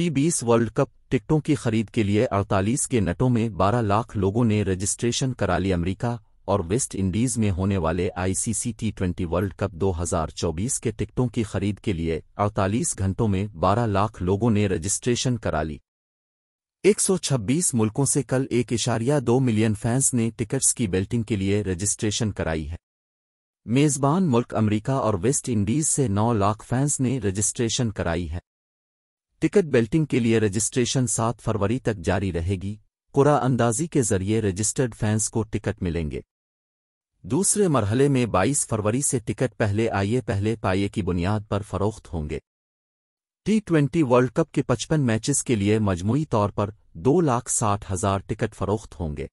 टी20 world cup टिकटों की खरीद के लिए 48 के नटों में 12 लाख लोगों ने रजिस्ट्रेशन करा ली अमरीका और वेस्ट इंडीज में होने वाले ICC T twenty World Cup 2024 के टिकटों की खरीद के लिए 48 घंटों में 12 लाख लोगों ने रजिस्ट्रेशन करा ली 126 मुल्कों से कल एक इशारिया दो मिलियन फैंस ने टिकट्स की बेल्टिंग के लिए रजिस्ट्रेशन कराई है मेज़बान मुल्क अमरीका और वेस्ट इंडीज से नौ लाख फैंस ने रजिस्ट्रेशन कराई है टिकट बेल्टिंग के लिए रजिस्ट्रेशन 7 फरवरी तक जारी रहेगी कुरा अंदाजी के जरिए रजिस्टर्ड फैंस को टिकट मिलेंगे दूसरे मरहले में 22 फरवरी से टिकट पहले आइए पहले पाइए की बुनियाद पर फरोख्त होंगे टी ट्वेंटी वर्ल्ड कप के 55 मैचेस के लिए मजमूई तौर पर दो लाख साठ हजार टिकट फरोख्त होंगे